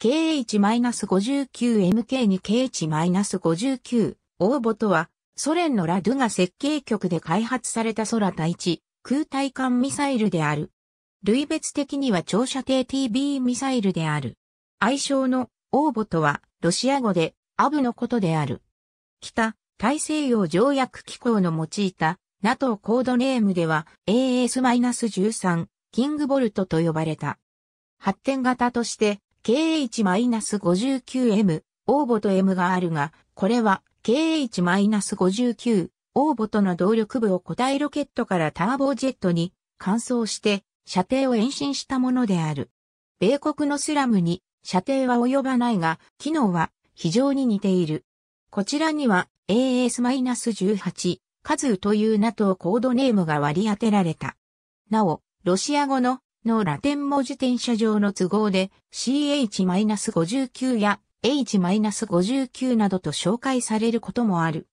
KH-59MK 2 KH-59 応募とは、ソ連のラドゥが設計局で開発された空対地空対艦ミサイルである。類別的には長射程 TB ミサイルである。愛称の応募とは、ロシア語でアブのことである。北、大西洋条約機構の用いた NATO コードネームでは AS-13 キングボルトと呼ばれた。発展型として KH-59M、オーボと M があるが、これは KH-59、オーボとの動力部を固体ロケットからターボジェットに換装して射程を延伸したものである。米国のスラムに射程は及ばないが、機能は非常に似ている。こちらには AS-18、カズーという NATO コードネームが割り当てられた。なお、ロシア語ののラテン文字転写上の都合で ch-59 や h-59 などと紹介されることもある。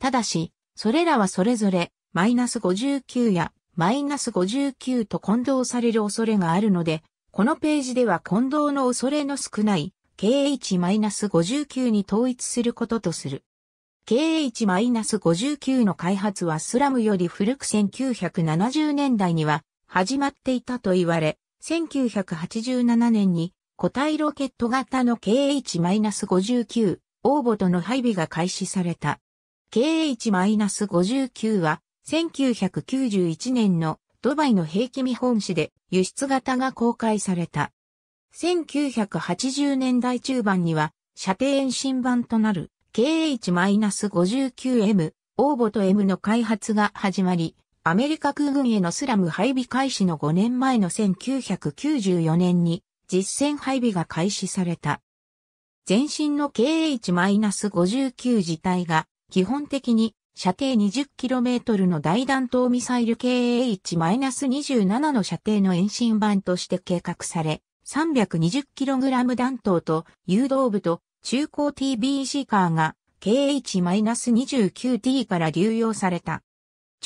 ただし、それらはそれぞれ -59 や -59 と混同される恐れがあるので、このページでは混同の恐れの少ない KH-59 に統一することとする。KH-59 の開発はスラムより古く1970年代には始まっていたと言われ、1987年に固体ロケット型の KH-59 オーボとの配備が開始された。KH-59 は1991年のドバイの兵器見本市で輸出型が公開された。1980年代中盤には射程延伸版となる KH-59M オーボと M の開発が始まり、アメリカ空軍へのスラム配備開始の5年前の1994年に実戦配備が開始された。前身の KH-59 自体が基本的に射程 20km の大弾頭ミサイル KH-27 の射程の延伸版として計画され、320kg 弾頭と誘導部と中高 TB c カーが KH-29T から流用された。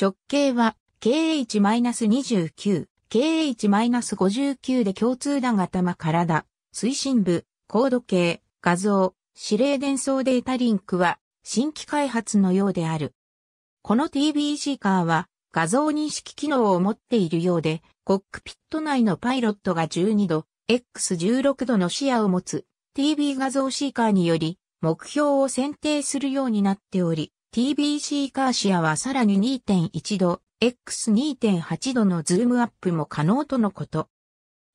直径は KH-29、KH-59 で共通な頭、体、推進部、高度計、画像、指令伝送データリンクは新規開発のようである。この TBC カーは画像認識機能を持っているようで、コックピット内のパイロットが12度、X16 度の視野を持つ TB 画像シーカーにより目標を選定するようになっており、TBC カーシアはさらに2.1度、X2.8 度のズームアップも可能とのこと。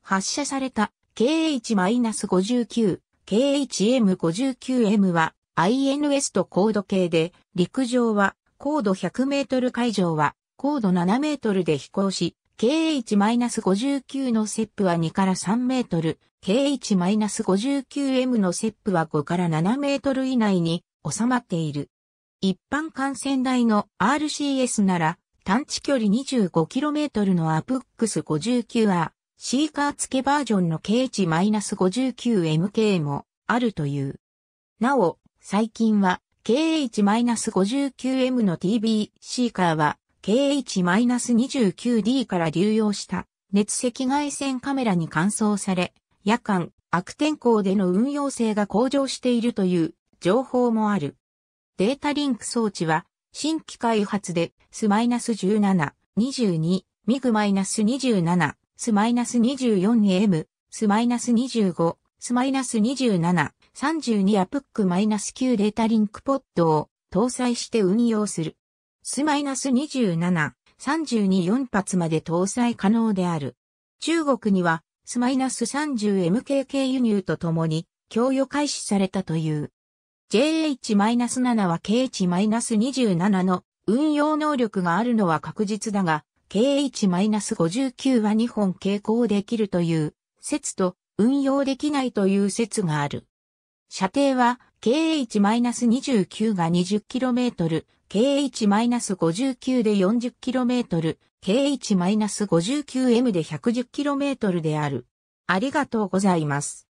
発射された KH-59、KHM59M は INS と高度計で、陸上は高度100メートル海上は高度7メートルで飛行し、KH-59 のセップは2から3メートル、KH-59M のセップは5から7メートル以内に収まっている。一般幹線台の RCS なら、探知距離 25km のアプックス 59R、シーカー付けバージョンの K h -59MK もあるという。なお、最近は KH-59M の TB シーカーは KH-29D から流用した熱赤外線カメラに換装され、夜間、悪天候での運用性が向上しているという情報もある。データリンク装置は、新規開発で、ス1 7 22、MIG-27、ス2 4 a m ス2 5ス2 7 32アプック -9 データリンクポッドを搭載して運用する。ス2 7 324発まで搭載可能である。中国にはス3 0 m k k 輸入とともに供与開始されたという。JH-7 は KH-27 の運用能力があるのは確実だが、KH-59 は2本携行できるという説と運用できないという説がある。射程は KH-29 が 20km、KH-59 で 40km、KH-59M で 110km である。ありがとうございます。